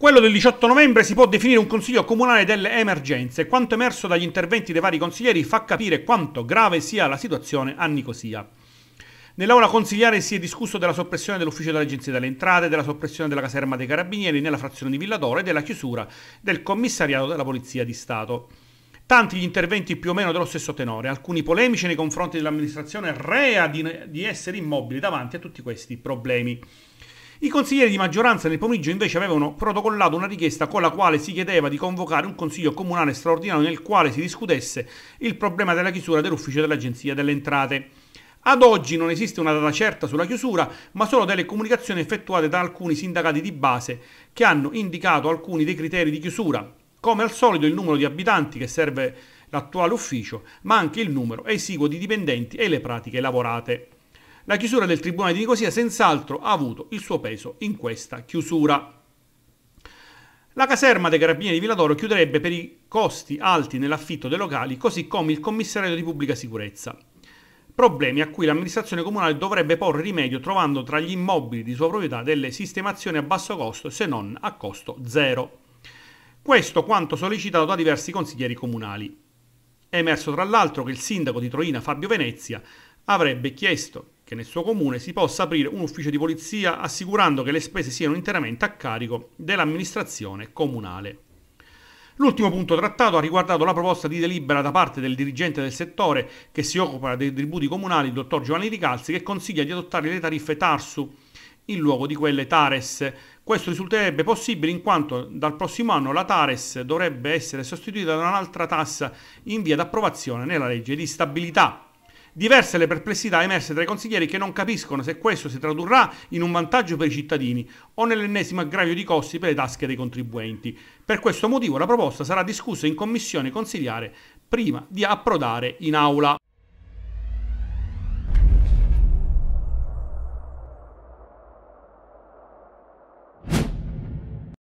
Quello del 18 novembre si può definire un consiglio comunale delle emergenze. Quanto emerso dagli interventi dei vari consiglieri fa capire quanto grave sia la situazione a Nicosia. Nell'aula consigliare si è discusso della soppressione dell'ufficio dell'Agenzia delle Entrate, della soppressione della caserma dei Carabinieri nella frazione di Villadoro e della chiusura del commissariato della Polizia di Stato. Tanti gli interventi più o meno dello stesso tenore, alcuni polemici nei confronti dell'amministrazione rea di, di essere immobili davanti a tutti questi problemi. I consiglieri di maggioranza nel pomeriggio invece avevano protocollato una richiesta con la quale si chiedeva di convocare un consiglio comunale straordinario nel quale si discutesse il problema della chiusura dell'ufficio dell'Agenzia delle Entrate. Ad oggi non esiste una data certa sulla chiusura, ma solo delle comunicazioni effettuate da alcuni sindacati di base che hanno indicato alcuni dei criteri di chiusura, come al solito il numero di abitanti che serve l'attuale ufficio, ma anche il numero esiguo di dipendenti e le pratiche lavorate. La chiusura del Tribunale di Nicosia senz'altro ha avuto il suo peso in questa chiusura. La caserma dei Carabinieri di Villadoro chiuderebbe per i costi alti nell'affitto dei locali, così come il commissariato di pubblica sicurezza. Problemi a cui l'amministrazione comunale dovrebbe porre rimedio trovando tra gli immobili di sua proprietà delle sistemazioni a basso costo, se non a costo zero. Questo quanto sollecitato da diversi consiglieri comunali. È emerso tra l'altro che il sindaco di Troina Fabio Venezia avrebbe chiesto che nel suo comune si possa aprire un ufficio di polizia assicurando che le spese siano interamente a carico dell'amministrazione comunale. L'ultimo punto trattato ha riguardato la proposta di delibera da parte del dirigente del settore che si occupa dei tributi comunali, il dottor Giovanni Ricalzi, che consiglia di adottare le tariffe TARSU in luogo di quelle Tares. Questo risulterebbe possibile in quanto dal prossimo anno la Tares dovrebbe essere sostituita da un'altra tassa in via d'approvazione nella legge di stabilità. Diverse le perplessità emerse tra i consiglieri che non capiscono se questo si tradurrà in un vantaggio per i cittadini o nell'ennesimo aggravio di costi per le tasche dei contribuenti. Per questo motivo la proposta sarà discussa in commissione consigliare prima di approdare in aula.